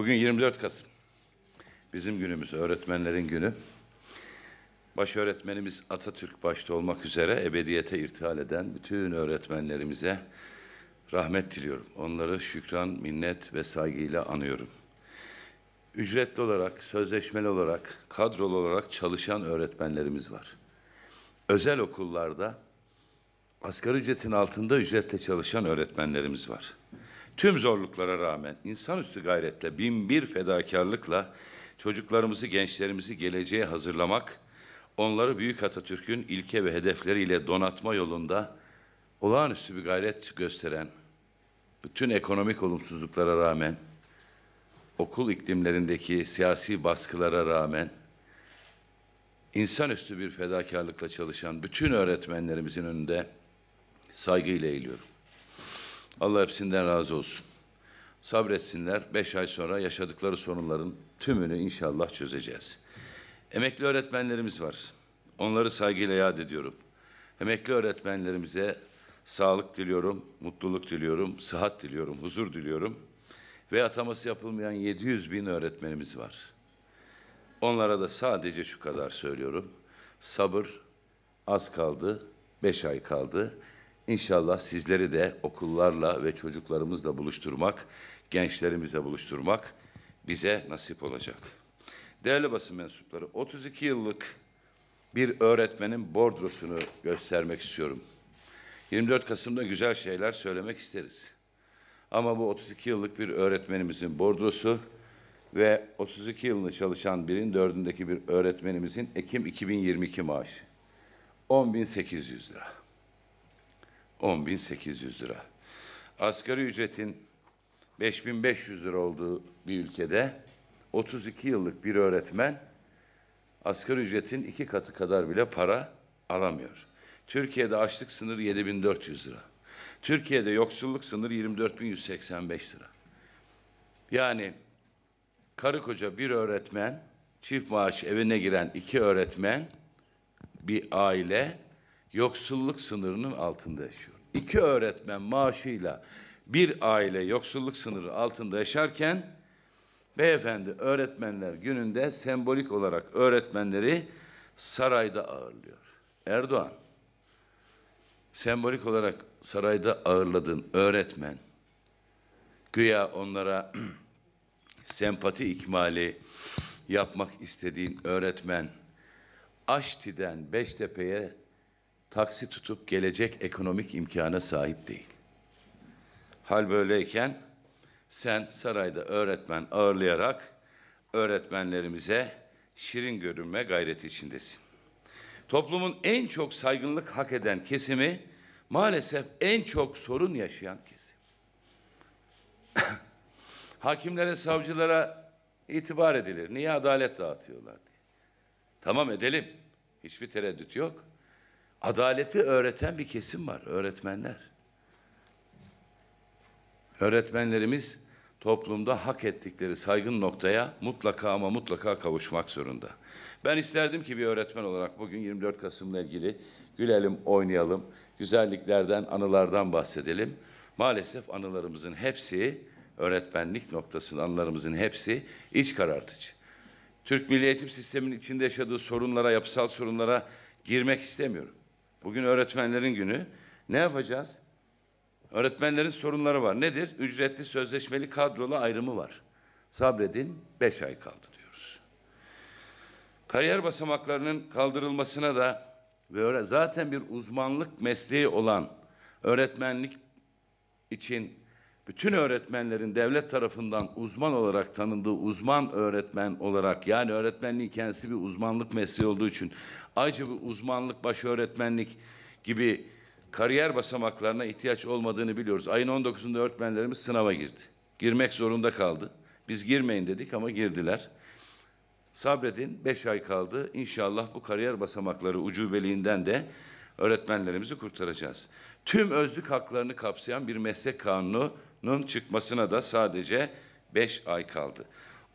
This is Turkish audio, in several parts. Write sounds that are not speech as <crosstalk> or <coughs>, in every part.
Bugün 24 Kasım. Bizim günümüz, öğretmenlerin günü. Baş öğretmenimiz Atatürk başta olmak üzere ebediyete irtihal eden bütün öğretmenlerimize rahmet diliyorum. Onları şükran, minnet ve saygıyla anıyorum. Ücretli olarak, sözleşmeli olarak, kadrolu olarak çalışan öğretmenlerimiz var. Özel okullarda asgari ücretin altında ücretle çalışan öğretmenlerimiz var. Tüm zorluklara rağmen insanüstü gayretle, binbir fedakarlıkla çocuklarımızı, gençlerimizi geleceğe hazırlamak, onları Büyük Atatürk'ün ilke ve hedefleriyle donatma yolunda olağanüstü bir gayret gösteren, bütün ekonomik olumsuzluklara rağmen, okul iklimlerindeki siyasi baskılara rağmen, insanüstü bir fedakarlıkla çalışan bütün öğretmenlerimizin önünde saygıyla eğiliyorum. Allah hepsinden razı olsun. Sabretsinler. Beş ay sonra yaşadıkları sorunların tümünü inşallah çözeceğiz. Emekli öğretmenlerimiz var. Onları saygıyla yad ediyorum. Emekli öğretmenlerimize sağlık diliyorum, mutluluk diliyorum, sıhhat diliyorum, huzur diliyorum. Ve ataması yapılmayan 700 bin öğretmenimiz var. Onlara da sadece şu kadar söylüyorum. Sabır az kaldı, beş ay kaldı. İnşallah sizleri de okullarla ve çocuklarımızla buluşturmak, gençlerimizle buluşturmak bize nasip olacak. Değerli basın mensupları, 32 yıllık bir öğretmenin bordrosunu göstermek istiyorum. 24 Kasım'da güzel şeyler söylemek isteriz. Ama bu 32 yıllık bir öğretmenimizin bordrosu ve 32 yılını çalışan birin dördündeki bir öğretmenimizin Ekim 2022 maaşı. 10.800 lira. 10.800 lira. Asgari ücretin 5.500 lira olduğu bir ülkede 32 yıllık bir öğretmen asgari ücretin iki katı kadar bile para alamıyor. Türkiye'de açlık sınırı 7400 lira. Türkiye'de yoksulluk sınırı 24185 lira. Yani karı koca bir öğretmen, çift maaş evine giren iki öğretmen, bir aile yoksulluk sınırının altında yaşıyor. İki öğretmen maaşıyla bir aile yoksulluk sınırı altında yaşarken beyefendi öğretmenler gününde sembolik olarak öğretmenleri sarayda ağırlıyor. Erdoğan sembolik olarak sarayda ağırladığın öğretmen güya onlara <clears throat> sempati ikmali yapmak istediğin öğretmen Aşti'den Beştepe'ye taksi tutup gelecek ekonomik imkana sahip değil. Hal böyleyken sen sarayda öğretmen ağırlayarak öğretmenlerimize şirin görünme gayreti içindesin. Toplumun en çok saygınlık hak eden kesimi maalesef en çok sorun yaşayan kesim. <coughs> Hakimlere, savcılara itibar edilir. Niye adalet dağıtıyorlar diye. Tamam edelim. Hiçbir tereddüt yok adaleti öğreten bir kesim var, öğretmenler. Öğretmenlerimiz toplumda hak ettikleri saygın noktaya mutlaka ama mutlaka kavuşmak zorunda. Ben isterdim ki bir öğretmen olarak bugün 24 Kasım'la ilgili gülelim, oynayalım, güzelliklerden, anılardan bahsedelim. Maalesef anılarımızın hepsi, öğretmenlik noktasının anılarımızın hepsi iç karartıcı. Türk Milli Eğitim Sistemi'nin içinde yaşadığı sorunlara, yapısal sorunlara girmek istemiyorum. Bugün öğretmenlerin günü. Ne yapacağız? Öğretmenlerin sorunları var. Nedir? Ücretli sözleşmeli kadrolu ayrımı var. Sabredin, beş ay kaldı diyoruz. Kariyer basamaklarının kaldırılmasına da ve zaten bir uzmanlık mesleği olan öğretmenlik için bütün öğretmenlerin devlet tarafından uzman olarak tanındığı uzman öğretmen olarak yani öğretmenliğin kendisi bir uzmanlık mesleği olduğu için acaba uzmanlık baş öğretmenlik gibi kariyer basamaklarına ihtiyaç olmadığını biliyoruz. Ayın 19'unda öğretmenlerimiz sınava girdi. Girmek zorunda kaldı. Biz girmeyin dedik ama girdiler. Sabredin beş ay kaldı. İnşallah bu kariyer basamakları ucubeliğinden de öğretmenlerimizi kurtaracağız. Tüm özlük haklarını kapsayan bir meslek kanunu kanununun çıkmasına da sadece beş ay kaldı.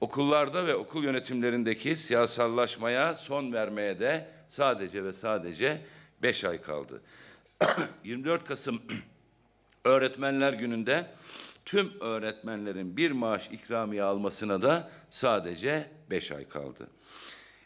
Okullarda ve okul yönetimlerindeki siyasallaşmaya son vermeye de sadece ve sadece beş ay kaldı. 24 <clears throat> Kasım <clears throat> Öğretmenler Günü'nde tüm öğretmenlerin bir maaş ikramiye almasına da sadece beş ay kaldı.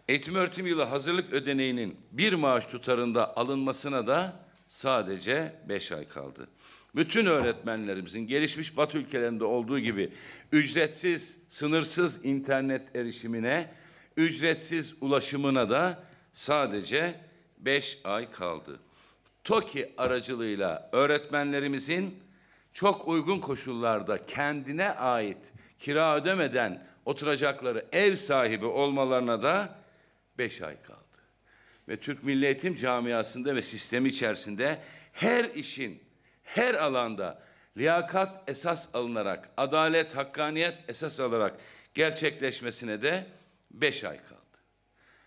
Eğitim öğretim yılı hazırlık ödeneğinin bir maaş tutarında alınmasına da sadece beş ay kaldı bütün öğretmenlerimizin gelişmiş Batı ülkelerinde olduğu gibi ücretsiz, sınırsız internet erişimine, ücretsiz ulaşımına da sadece beş ay kaldı. TOKİ aracılığıyla öğretmenlerimizin çok uygun koşullarda kendine ait kira ödemeden oturacakları ev sahibi olmalarına da beş ay kaldı. Ve Türk Milli Eğitim camiasında ve sistemi içerisinde her işin her alanda liyakat esas alınarak, adalet, hakkaniyet esas alarak gerçekleşmesine de beş ay kaldı.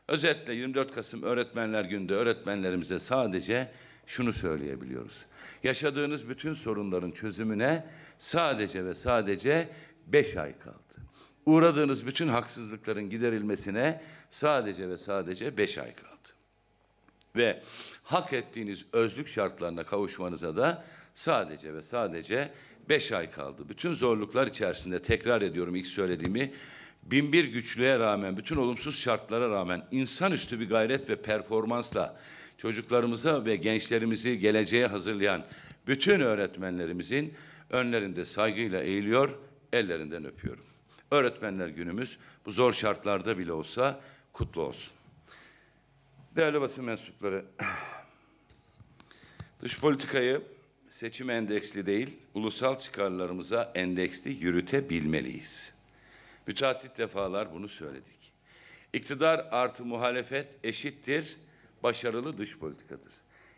Özetle 24 Kasım Öğretmenler Günü'nde öğretmenlerimize sadece şunu söyleyebiliyoruz. Yaşadığınız bütün sorunların çözümüne sadece ve sadece beş ay kaldı. Uğradığınız bütün haksızlıkların giderilmesine sadece ve sadece beş ay kaldı. Ve hak ettiğiniz özlük şartlarına kavuşmanıza da Sadece ve sadece beş ay kaldı. Bütün zorluklar içerisinde tekrar ediyorum ilk söylediğimi. bin bir güçlüğe rağmen, bütün olumsuz şartlara rağmen insanüstü bir gayret ve performansla çocuklarımıza ve gençlerimizi geleceğe hazırlayan bütün öğretmenlerimizin önlerinde saygıyla eğiliyor, ellerinden öpüyorum. Öğretmenler günümüz bu zor şartlarda bile olsa kutlu olsun. Değerli basın mensupları, <clears throat> dış politikayı seçim endeksli değil, ulusal çıkarlarımıza endeksli yürütebilmeliyiz. Müteaddit defalar bunu söyledik. İktidar artı muhalefet eşittir, başarılı dış politikadır.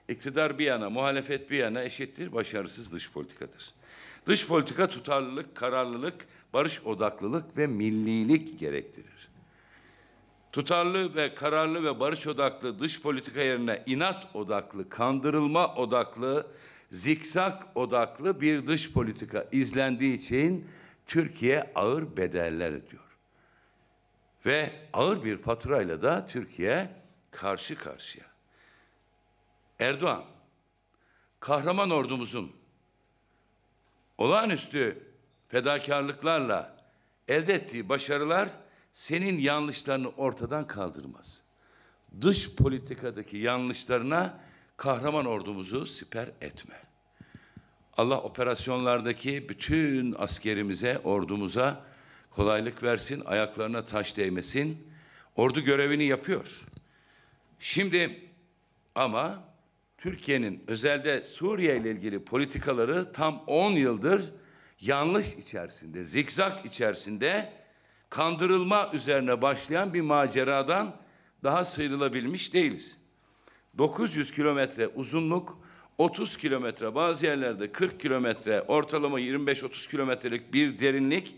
İktidar bir yana, muhalefet bir yana eşittir, başarısız dış politikadır. Dış politika tutarlılık, kararlılık, barış odaklılık ve millilik gerektirir. Tutarlı ve kararlı ve barış odaklı dış politika yerine inat odaklı, kandırılma odaklı, zikzak odaklı bir dış politika izlendiği için Türkiye ağır bedeller ödüyor. Ve ağır bir faturayla da Türkiye karşı karşıya. Erdoğan, kahraman ordumuzun olağanüstü fedakarlıklarla elde ettiği başarılar senin yanlışlarını ortadan kaldırmaz. Dış politikadaki yanlışlarına kahraman ordumuzu siper etme. Allah operasyonlardaki bütün askerimize, ordumuza kolaylık versin, ayaklarına taş değmesin. Ordu görevini yapıyor. Şimdi ama Türkiye'nin özelde Suriye ile ilgili politikaları tam 10 yıldır yanlış içerisinde, zikzak içerisinde kandırılma üzerine başlayan bir maceradan daha sıyrılabilmiş değiliz. 900 kilometre uzunluk 30 kilometre, bazı yerlerde 40 kilometre, ortalama 25-30 kilometrelik bir derinlik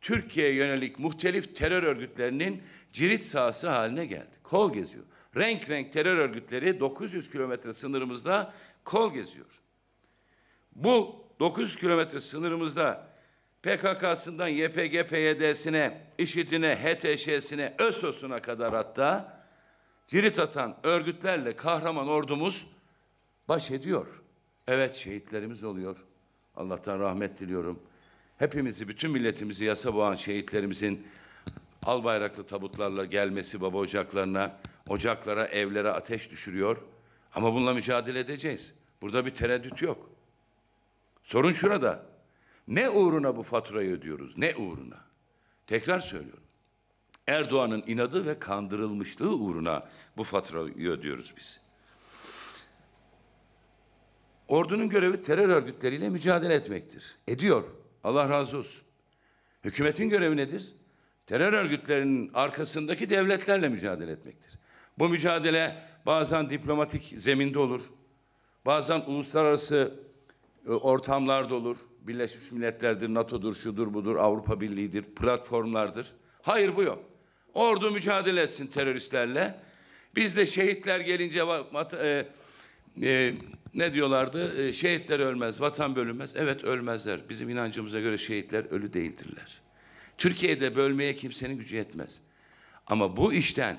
Türkiye'ye yönelik muhtelif terör örgütlerinin cirit sahası haline geldi. Kol geziyor. Renk renk terör örgütleri 900 kilometre sınırımızda kol geziyor. Bu 900 kilometre sınırımızda PKK'sından YPG, PYD'sine, IŞİD'ine, HTŞ'sine, ÖSOS'una kadar hatta cirit atan örgütlerle kahraman ordumuz baş ediyor. Evet şehitlerimiz oluyor. Allah'tan rahmet diliyorum. Hepimizi, bütün milletimizi yasa boğan şehitlerimizin al bayraklı tabutlarla gelmesi baba ocaklarına, ocaklara, evlere ateş düşürüyor. Ama bununla mücadele edeceğiz. Burada bir tereddüt yok. Sorun şurada. Ne uğruna bu faturayı ödüyoruz? Ne uğruna? Tekrar söylüyorum. Erdoğan'ın inadı ve kandırılmışlığı uğruna bu faturayı ödüyoruz biz. Ordunun görevi terör örgütleriyle mücadele etmektir. Ediyor. Allah razı olsun. Hükümetin görevi nedir? Terör örgütlerinin arkasındaki devletlerle mücadele etmektir. Bu mücadele bazen diplomatik zeminde olur. Bazen uluslararası e, ortamlarda olur. Birleşmiş Milletler'dir, NATO'dur, şudur budur, Avrupa Birliği'dir, platformlardır. Hayır bu yok. Ordu mücadele etsin teröristlerle. Biz de şehitler gelince e, e, ne diyorlardı? E, şehitler ölmez, vatan bölünmez. Evet ölmezler. Bizim inancımıza göre şehitler ölü değildirler. Türkiye'de bölmeye kimsenin gücü yetmez. Ama bu işten,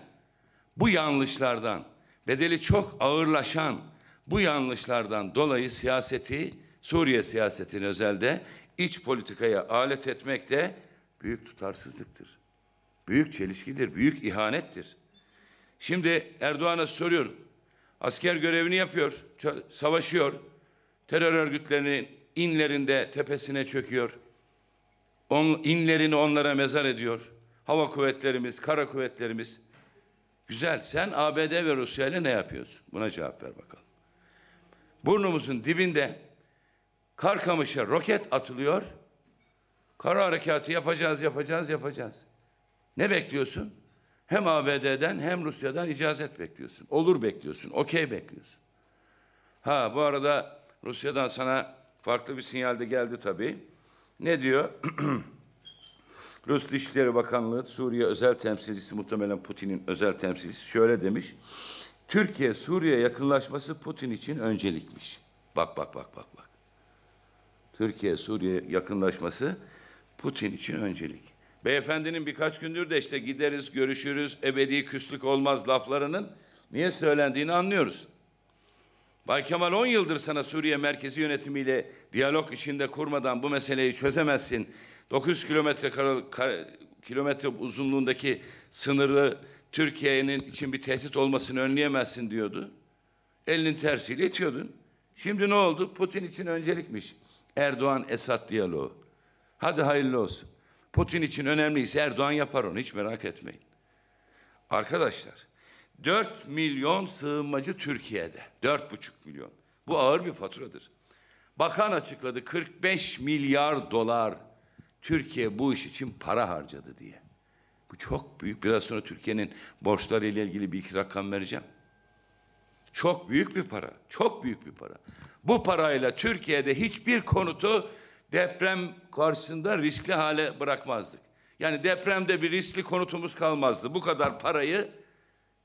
bu yanlışlardan, bedeli çok ağırlaşan bu yanlışlardan dolayı siyaseti, Suriye siyasetini özelde iç politikaya alet etmek de büyük tutarsızlıktır. Büyük çelişkidir, büyük ihanettir. Şimdi Erdoğan'a soruyorum. Asker görevini yapıyor, savaşıyor. Terör örgütlerinin inlerinde tepesine çöküyor. On, inlerini onlara mezar ediyor. Hava kuvvetlerimiz, kara kuvvetlerimiz. Güzel. Sen ABD ve Rusya ile ne yapıyorsun? Buna cevap ver bakalım. Burnumuzun dibinde Karkamış'a roket atılıyor. Kara harekatı yapacağız, yapacağız, yapacağız. Ne bekliyorsun? Hem ABD'den hem Rusya'dan icazet bekliyorsun. Olur bekliyorsun. Okey bekliyorsun. Ha bu arada Rusya'dan sana farklı bir sinyal de geldi tabii. Ne diyor? <clears throat> Rus Dışişleri Bakanlığı Suriye özel temsilcisi muhtemelen Putin'in özel temsilcisi şöyle demiş. Türkiye Suriye yakınlaşması Putin için öncelikmiş. Bak bak bak bak bak. Türkiye Suriye yakınlaşması Putin için öncelik. Beyefendinin birkaç gündür de işte gideriz, görüşürüz, ebedi küslük olmaz laflarının niye söylendiğini anlıyoruz. Bay Kemal 10 yıldır sana Suriye merkezi yönetimiyle diyalog içinde kurmadan bu meseleyi çözemezsin. 900 kilometre kilometre uzunluğundaki sınırı Türkiye'nin için bir tehdit olmasını önleyemezsin diyordu. Elinin tersiyle itiyordun. Şimdi ne oldu? Putin için öncelikmiş. Erdoğan-Esad diyaloğu. Hadi hayırlı olsun. Putin için önemliyse Erdoğan yapar onu hiç merak etmeyin. Arkadaşlar 4 milyon sığınmacı Türkiye'de. 4,5 milyon. Bu ağır bir faturadır. Bakan açıkladı 45 milyar dolar Türkiye bu iş için para harcadı diye. Bu çok büyük. Biraz sonra Türkiye'nin borçları ile ilgili bir iki rakam vereceğim. Çok büyük bir para. Çok büyük bir para. Bu parayla Türkiye'de hiçbir konutu deprem karşısında riskli hale bırakmazdık. Yani depremde bir riskli konutumuz kalmazdı. Bu kadar parayı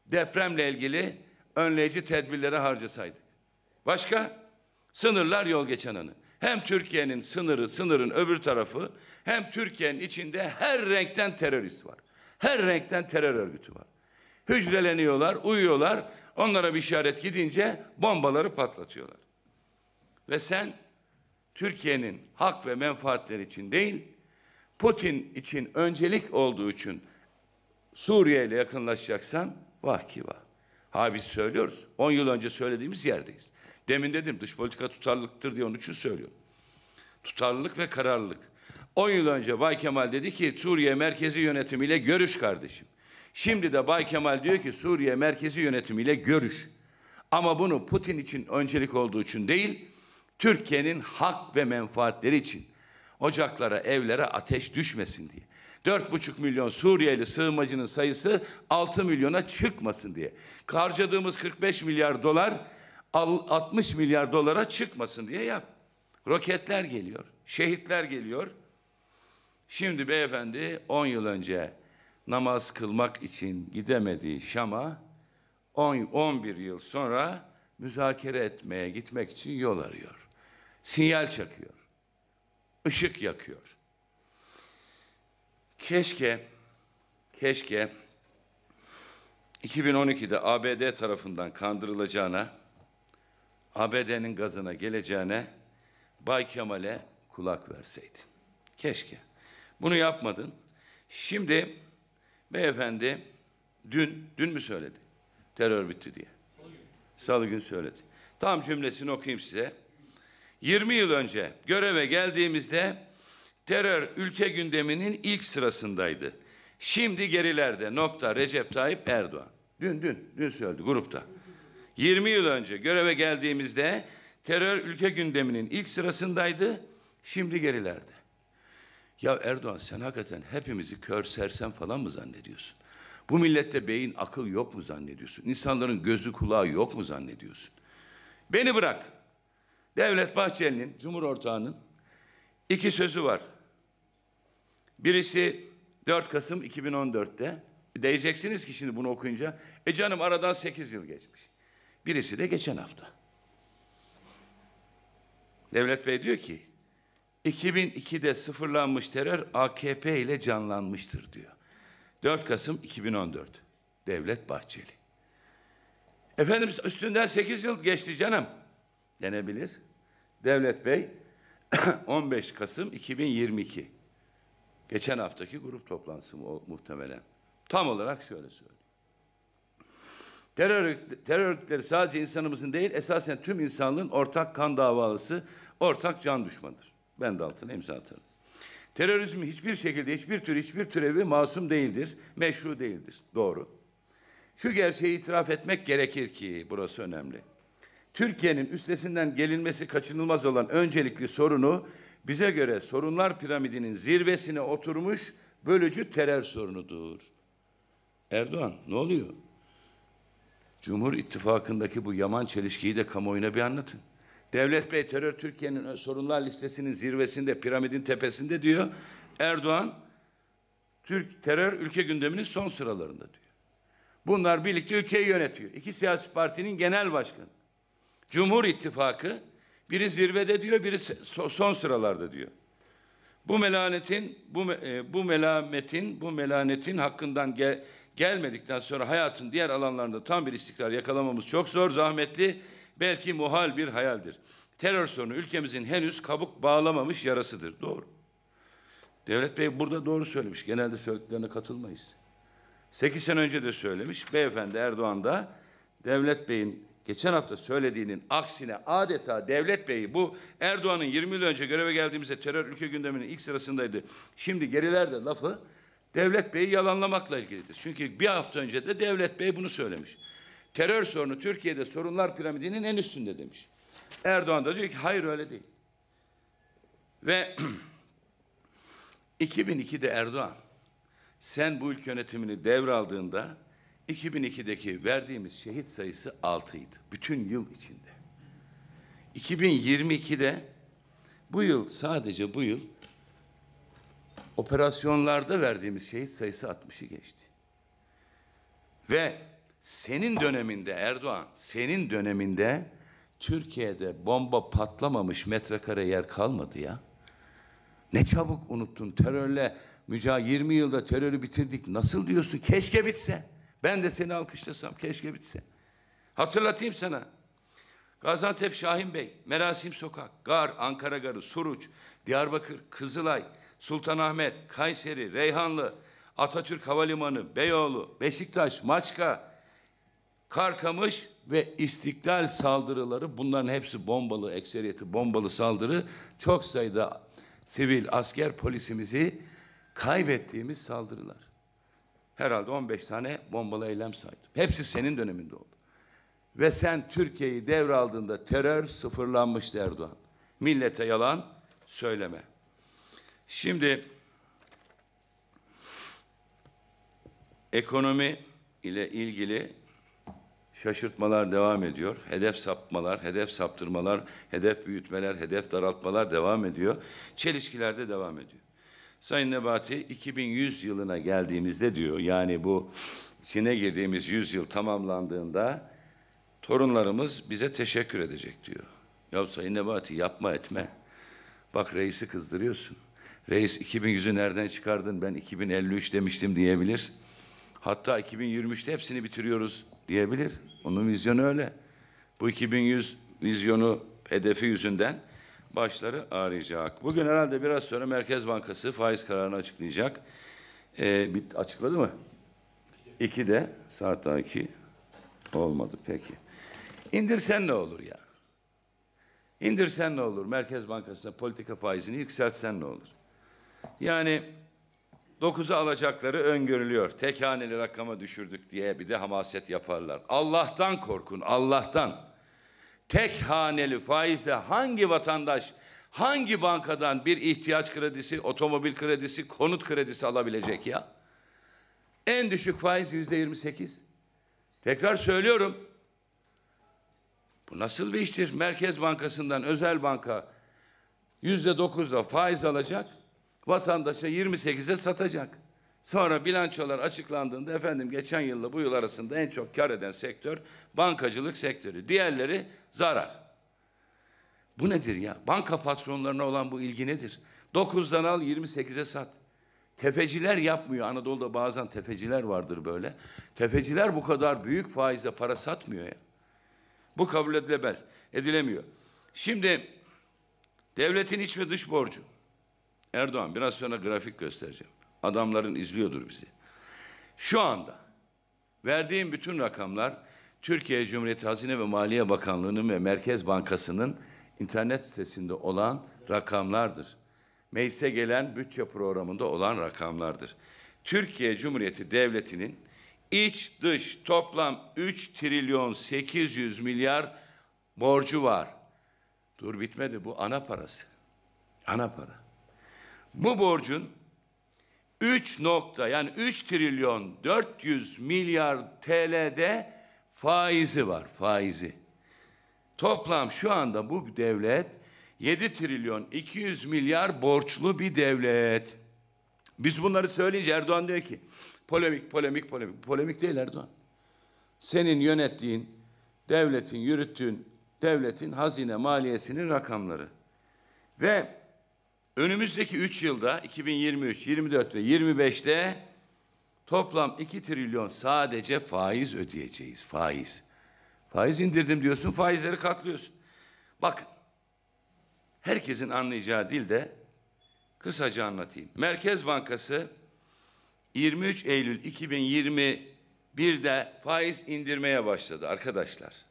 depremle ilgili önleyici tedbirlere harcasaydık. Başka? Sınırlar yol geçenini. Hem Türkiye'nin sınırı, sınırın öbür tarafı hem Türkiye'nin içinde her renkten terörist var. Her renkten terör örgütü var. Hücreleniyorlar, uyuyorlar. Onlara bir işaret gidince bombaları patlatıyorlar. Ve sen Türkiye'nin hak ve menfaatleri için değil, Putin için öncelik olduğu için Suriye ile yakınlaşacaksan vah ki vah. Ha biz söylüyoruz. 10 yıl önce söylediğimiz yerdeyiz. Demin dedim dış politika tutarlılıktır diye onun için söylüyorum. Tutarlılık ve kararlılık. 10 yıl önce Bay Kemal dedi ki Suriye merkezi yönetimiyle görüş kardeşim. Şimdi de Bay Kemal diyor ki Suriye merkezi yönetimiyle görüş. Ama bunu Putin için öncelik olduğu için değil, Türkiye'nin hak ve menfaatleri için ocaklara, evlere ateş düşmesin diye. Dört buçuk milyon Suriyeli sığınmacının sayısı altı milyona çıkmasın diye. karcadığımız 45 milyar dolar 60 milyar dolara çıkmasın diye yap. Roketler geliyor, şehitler geliyor. Şimdi beyefendi 10 yıl önce namaz kılmak için gidemediği Şam'a 10 11 yıl sonra müzakere etmeye gitmek için yol arıyor sinyal çakıyor. Işık yakıyor. Keşke keşke 2012'de ABD tarafından kandırılacağına, ABD'nin gazına geleceğine Bay Kemal'e kulak verseydin. Keşke. Bunu yapmadın. Şimdi beyefendi dün, dün mü söyledi? Terör bitti diye. Salı günü söyledi. Tam cümlesini okuyayım size. 20 yıl önce göreve geldiğimizde terör ülke gündeminin ilk sırasındaydı. Şimdi gerilerde nokta Recep Tayyip Erdoğan. Dün dün dün söyledi grupta. 20 yıl önce göreve geldiğimizde terör ülke gündeminin ilk sırasındaydı. Şimdi gerilerde. Ya Erdoğan sen hakikaten hepimizi kör sersem falan mı zannediyorsun? Bu millette beyin akıl yok mu zannediyorsun? İnsanların gözü kulağı yok mu zannediyorsun? Beni bırak. Devlet Bahçeli'nin, Cumhur Ortağı'nın iki sözü var. Birisi 4 Kasım 2014'te. Diyeceksiniz ki şimdi bunu okuyunca. E canım aradan 8 yıl geçmiş. Birisi de geçen hafta. Devlet Bey diyor ki 2002'de sıfırlanmış terör AKP ile canlanmıştır diyor. 4 Kasım 2014. Devlet Bahçeli. Efendim üstünden 8 yıl geçti canım denebilir. Devlet Bey 15 <clears throat> Kasım 2022. Geçen haftaki grup toplantısı muhtemelen. Tam olarak şöyle söylüyor. Terör, terör örgütleri sadece insanımızın değil, esasen tüm insanlığın ortak kan davalısı, ortak can düşmanıdır. Ben de altına imza atarım. Terörizm hiçbir şekilde, hiçbir tür, hiçbir türevi masum değildir, meşru değildir. Doğru. Şu gerçeği itiraf etmek gerekir ki, burası önemli. Türkiye'nin üstesinden gelinmesi kaçınılmaz olan öncelikli sorunu bize göre sorunlar piramidinin zirvesine oturmuş bölücü terör sorunudur. Erdoğan ne oluyor? Cumhur İttifakı'ndaki bu yaman çelişkiyi de kamuoyuna bir anlatın. Devlet Bey terör Türkiye'nin sorunlar listesinin zirvesinde, piramidin tepesinde diyor. Erdoğan Türk terör ülke gündeminin son sıralarında diyor. Bunlar birlikte ülkeyi yönetiyor. İki siyasi partinin genel başkanı. Cumhur İttifakı biri zirvede diyor, biri son sıralarda diyor. Bu melanetin, bu, e, bu melametin, bu melanetin hakkından gel, gelmedikten sonra hayatın diğer alanlarında tam bir istikrar yakalamamız çok zor, zahmetli, belki muhal bir hayaldir. Terör sorunu ülkemizin henüz kabuk bağlamamış yarasıdır. Doğru. Devlet Bey burada doğru söylemiş. Genelde söylediklerine katılmayız. Sekiz sene önce de söylemiş. Beyefendi Erdoğan da Devlet Bey'in geçen hafta söylediğinin aksine adeta devlet beyi bu Erdoğan'ın 20 yıl önce göreve geldiğimizde terör ülke gündeminin ilk sırasındaydı. Şimdi gerilerde lafı devlet beyi yalanlamakla ilgilidir. Çünkü bir hafta önce de devlet bey bunu söylemiş. Terör sorunu Türkiye'de sorunlar piramidinin en üstünde demiş. Erdoğan da diyor ki hayır öyle değil. Ve 2002'de <clears throat> Erdoğan sen bu ülke yönetimini devraldığında 2002'deki verdiğimiz şehit sayısı 6'ydı. Bütün yıl içinde. 2022'de bu yıl sadece bu yıl operasyonlarda verdiğimiz şehit sayısı 60'ı geçti. Ve senin döneminde Erdoğan, senin döneminde Türkiye'de bomba patlamamış metrekare yer kalmadı ya. Ne çabuk unuttun terörle mücadele 20 yılda terörü bitirdik. Nasıl diyorsun? Keşke bitse. Ben de seni alkışlasam keşke bitse. Hatırlatayım sana. Gaziantep Şahin Bey, Merasim Sokak, Gar, Ankara Garı, Suruç, Diyarbakır, Kızılay, Sultanahmet, Kayseri, Reyhanlı, Atatürk Havalimanı, Beyoğlu, Beşiktaş, Maçka, Karkamış ve İstiklal saldırıları bunların hepsi bombalı, ekseriyeti bombalı saldırı. Çok sayıda sivil asker polisimizi kaybettiğimiz saldırılar herhalde 15 tane bombalı eylem saydım. Hepsi senin döneminde oldu. Ve sen Türkiye'yi devraldığında terör sıfırlanmıştı Erdoğan. Millete yalan söyleme. Şimdi ekonomi ile ilgili şaşırtmalar devam ediyor. Hedef sapmalar, hedef saptırmalar, hedef büyütmeler, hedef daraltmalar devam ediyor. Çelişkiler de devam ediyor. Sayın Nebati 2100 yılına geldiğimizde diyor yani bu içine girdiğimiz yüzyıl tamamlandığında torunlarımız bize teşekkür edecek diyor. Ya Sayın Nebati yapma etme. Bak reisi kızdırıyorsun. Reis 2100'ü nereden çıkardın ben 2053 demiştim diyebilir. Hatta 2023'te hepsini bitiriyoruz diyebilir. Onun vizyonu öyle. Bu 2100 vizyonu hedefi yüzünden başları ağrıyacak. Bugün herhalde biraz sonra Merkez Bankası faiz kararını açıklayacak. Ee, bit, açıkladı mı? İki de saat daha iki olmadı peki. İndirsen ne olur ya? İndirsen ne olur? Merkez Bankası'na politika faizini yükseltsen ne olur? Yani dokuzu alacakları öngörülüyor. Tek haneli rakama düşürdük diye bir de hamaset yaparlar. Allah'tan korkun, Allah'tan tek haneli faizle hangi vatandaş hangi bankadan bir ihtiyaç kredisi, otomobil kredisi, konut kredisi alabilecek ya? En düşük faiz yüzde 28. Tekrar söylüyorum. Bu nasıl bir iştir? Merkez Bankası'ndan özel banka yüzde dokuzla faiz alacak, vatandaşa 28'e satacak. Sonra bilançolar açıklandığında efendim geçen yılla bu yıl arasında en çok kar eden sektör bankacılık sektörü. Diğerleri zarar. Bu nedir ya? Banka patronlarına olan bu ilgi nedir? 9'dan al 28'e sat. Tefeciler yapmıyor. Anadolu'da bazen tefeciler vardır böyle. Tefeciler bu kadar büyük faizle para satmıyor ya. Bu kabul edilebilir. edilemiyor. Şimdi devletin iç ve dış borcu. Erdoğan biraz sonra grafik göstereceğim adamların izliyordur bizi. Şu anda verdiğim bütün rakamlar Türkiye Cumhuriyeti Hazine ve Maliye Bakanlığı'nın ve Merkez Bankası'nın internet sitesinde olan rakamlardır. Meclise gelen bütçe programında olan rakamlardır. Türkiye Cumhuriyeti Devleti'nin iç dış toplam 3 trilyon 800 milyar borcu var. Dur bitmedi bu ana parası. Ana para. Bu borcun 3 nokta yani 3 trilyon 400 milyar TL'de faizi var faizi. Toplam şu anda bu devlet 7 trilyon 200 milyar borçlu bir devlet. Biz bunları söyleyince Erdoğan diyor ki polemik polemik polemik. Polemik değil Erdoğan. Senin yönettiğin devletin yürüttüğün devletin hazine maliyesinin rakamları. Ve Önümüzdeki 3 yılda 2023, 24 ve 25'te toplam 2 trilyon sadece faiz ödeyeceğiz. Faiz. Faiz indirdim diyorsun, faizleri katlıyorsun. Bak, herkesin anlayacağı dilde kısaca anlatayım. Merkez Bankası 23 Eylül 2021'de faiz indirmeye başladı arkadaşlar.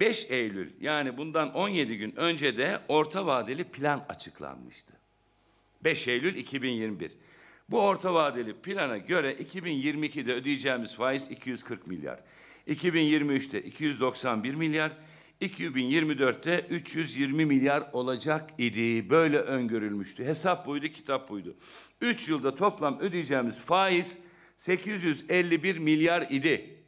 5 Eylül yani bundan 17 gün önce de orta vadeli plan açıklanmıştı. 5 Eylül 2021. Bu orta vadeli plana göre 2022'de ödeyeceğimiz faiz 240 milyar. 2023'te 291 milyar, 2024'te 320 milyar olacak idi. Böyle öngörülmüştü. Hesap buydu, kitap buydu. 3 yılda toplam ödeyeceğimiz faiz 851 milyar idi.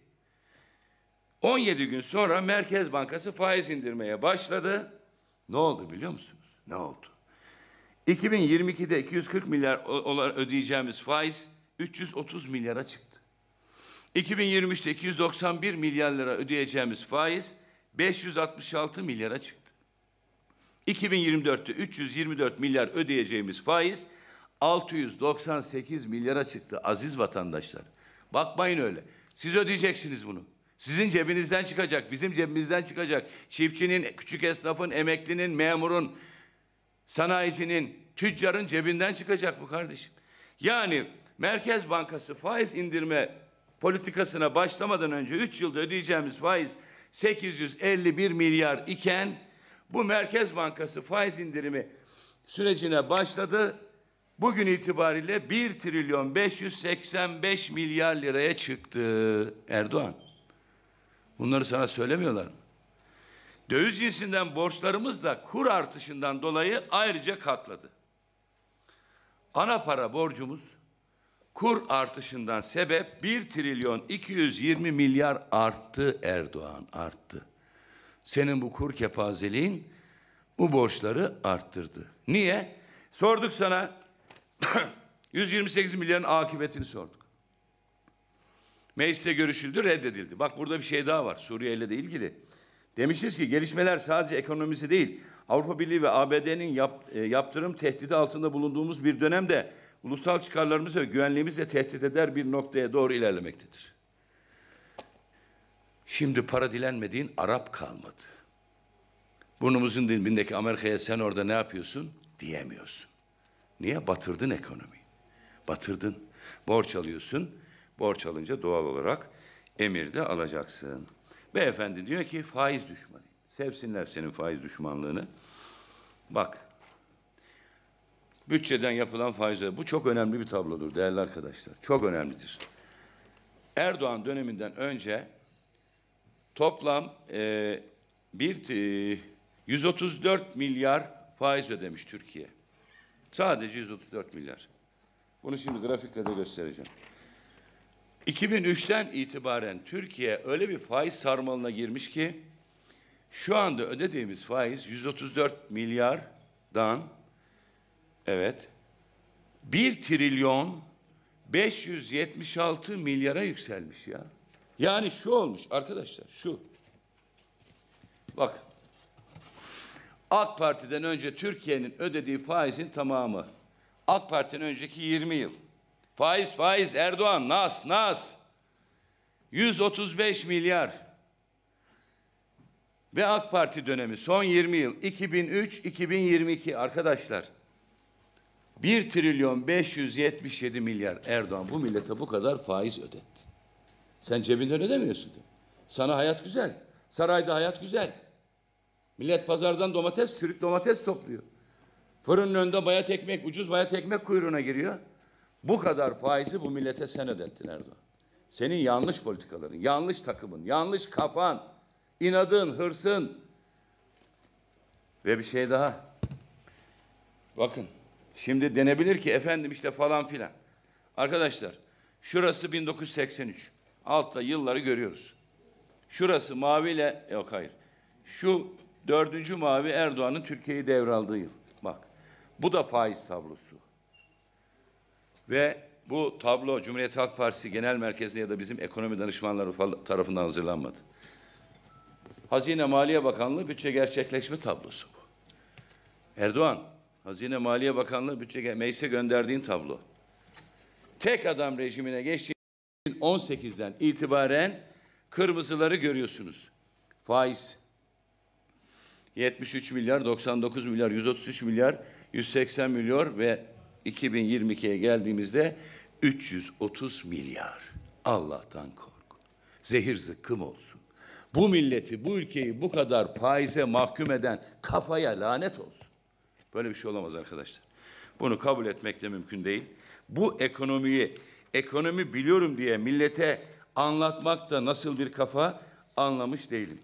17 gün sonra Merkez Bankası faiz indirmeye başladı. Ne oldu biliyor musunuz? Ne oldu? 2022'de 240 milyar olarak ödeyeceğimiz faiz 330 milyara çıktı. 2023'te 291 milyar lira ödeyeceğimiz faiz 566 milyara çıktı. 2024'te 324 milyar ödeyeceğimiz faiz 698 milyara çıktı aziz vatandaşlar. Bakmayın öyle. Siz ödeyeceksiniz bunu. Sizin cebinizden çıkacak, bizim cebimizden çıkacak. Çiftçinin, küçük esnafın, emeklinin, memurun, sanayicinin, tüccarın cebinden çıkacak bu kardeşim. Yani Merkez Bankası faiz indirme politikasına başlamadan önce 3 yılda ödeyeceğimiz faiz 851 milyar iken bu Merkez Bankası faiz indirimi sürecine başladı. Bugün itibariyle 1 trilyon 585 milyar liraya çıktı Erdoğan. Bunları sana söylemiyorlar mı? Döviz cinsinden borçlarımız da kur artışından dolayı ayrıca katladı. Ana para borcumuz kur artışından sebep 1 trilyon 220 milyar arttı Erdoğan arttı. Senin bu kur kepazeliğin bu borçları arttırdı. Niye? Sorduk sana 128 <clears throat> milyarın akıbetini sorduk. Mecliste görüşüldü, reddedildi. Bak burada bir şey daha var Suriye ile de ilgili. Demişiz ki gelişmeler sadece ekonomisi değil, Avrupa Birliği ve ABD'nin yap, e, yaptırım tehdidi altında bulunduğumuz bir dönemde ulusal çıkarlarımız ve güvenliğimizle tehdit eder bir noktaya doğru ilerlemektedir. Şimdi para dilenmediğin Arap kalmadı. Burnumuzun dibindeki Amerika'ya sen orada ne yapıyorsun diyemiyorsun. Niye? Batırdın ekonomiyi. Batırdın. Borç alıyorsun. Borç alınca doğal olarak emir de alacaksın. Beyefendi diyor ki faiz düşmanı. Sevsinler senin faiz düşmanlığını. Bak bütçeden yapılan faizler bu çok önemli bir tablodur değerli arkadaşlar. Çok önemlidir. Erdoğan döneminden önce toplam e, bir e, 134 milyar faiz ödemiş Türkiye. Sadece 134 milyar. Bunu şimdi grafikle de göstereceğim. 2003'ten itibaren Türkiye öyle bir faiz sarmalına girmiş ki şu anda ödediğimiz faiz 134 milyardan evet 1 trilyon 576 milyara yükselmiş ya. Yani şu olmuş arkadaşlar şu. Bak. AK Parti'den önce Türkiye'nin ödediği faizin tamamı. AK Parti'nin önceki 20 yıl. Faiz faiz Erdoğan nas nas. 135 milyar. Ve AK Parti dönemi son 20 yıl 2003-2022 arkadaşlar. 1 trilyon 577 milyar Erdoğan bu millete bu kadar faiz ödetti. Sen cebinden ödemiyorsun diye. Sana hayat güzel. Sarayda hayat güzel. Millet pazardan domates, çürük domates topluyor. Fırının önünde bayat ekmek, ucuz bayat ekmek kuyruğuna giriyor. Bu kadar faizi bu millete sen ettin Erdoğan. Senin yanlış politikaların, yanlış takımın, yanlış kafan, inadın, hırsın ve bir şey daha. Bakın şimdi denebilir ki efendim işte falan filan. Arkadaşlar şurası 1983. Altta yılları görüyoruz. Şurası maviyle yok hayır. Şu dördüncü mavi Erdoğan'ın Türkiye'yi devraldığı yıl. Bak bu da faiz tablosu. Ve bu tablo Cumhuriyet Halk Partisi Genel Merkezi'nde ya da bizim ekonomi danışmanları tarafından hazırlanmadı. Hazine Maliye Bakanlığı bütçe gerçekleşme tablosu bu. Erdoğan, Hazine Maliye Bakanlığı bütçe meclise gönderdiğin tablo. Tek adam rejimine geçtiğin 18'den itibaren kırmızıları görüyorsunuz. Faiz 73 milyar, 99 milyar, 133 milyar, 180 milyar ve 2022'ye geldiğimizde 330 milyar. Allah'tan korkun. Zehir zıkkım olsun. Bu milleti, bu ülkeyi bu kadar faize mahkum eden kafaya lanet olsun. Böyle bir şey olamaz arkadaşlar. Bunu kabul etmek de mümkün değil. Bu ekonomiyi, ekonomi biliyorum diye millete anlatmak da nasıl bir kafa anlamış değilim.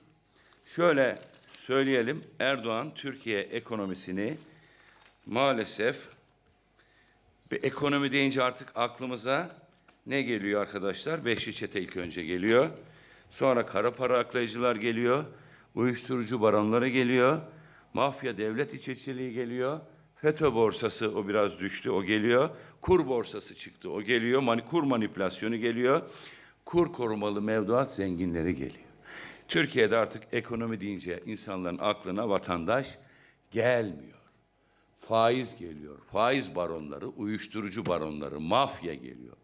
Şöyle söyleyelim, Erdoğan Türkiye ekonomisini maalesef ve ekonomi deyince artık aklımıza ne geliyor arkadaşlar? Beşli çete ilk önce geliyor. Sonra kara para aklayıcılar geliyor. Uyuşturucu baronları geliyor. Mafya devlet içeciliği geliyor. FETÖ borsası o biraz düştü, o geliyor. Kur borsası çıktı, o geliyor. Mani, kur manipülasyonu geliyor. Kur korumalı mevduat zenginleri geliyor. Türkiye'de artık ekonomi deyince insanların aklına vatandaş gelmiyor faiz geliyor. Faiz baronları, uyuşturucu baronları, mafya geliyor.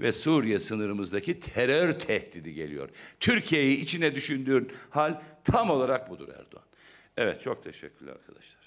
Ve Suriye sınırımızdaki terör tehdidi geliyor. Türkiye'yi içine düşündüğün hal tam olarak budur Erdoğan. Evet çok teşekkürler arkadaşlar.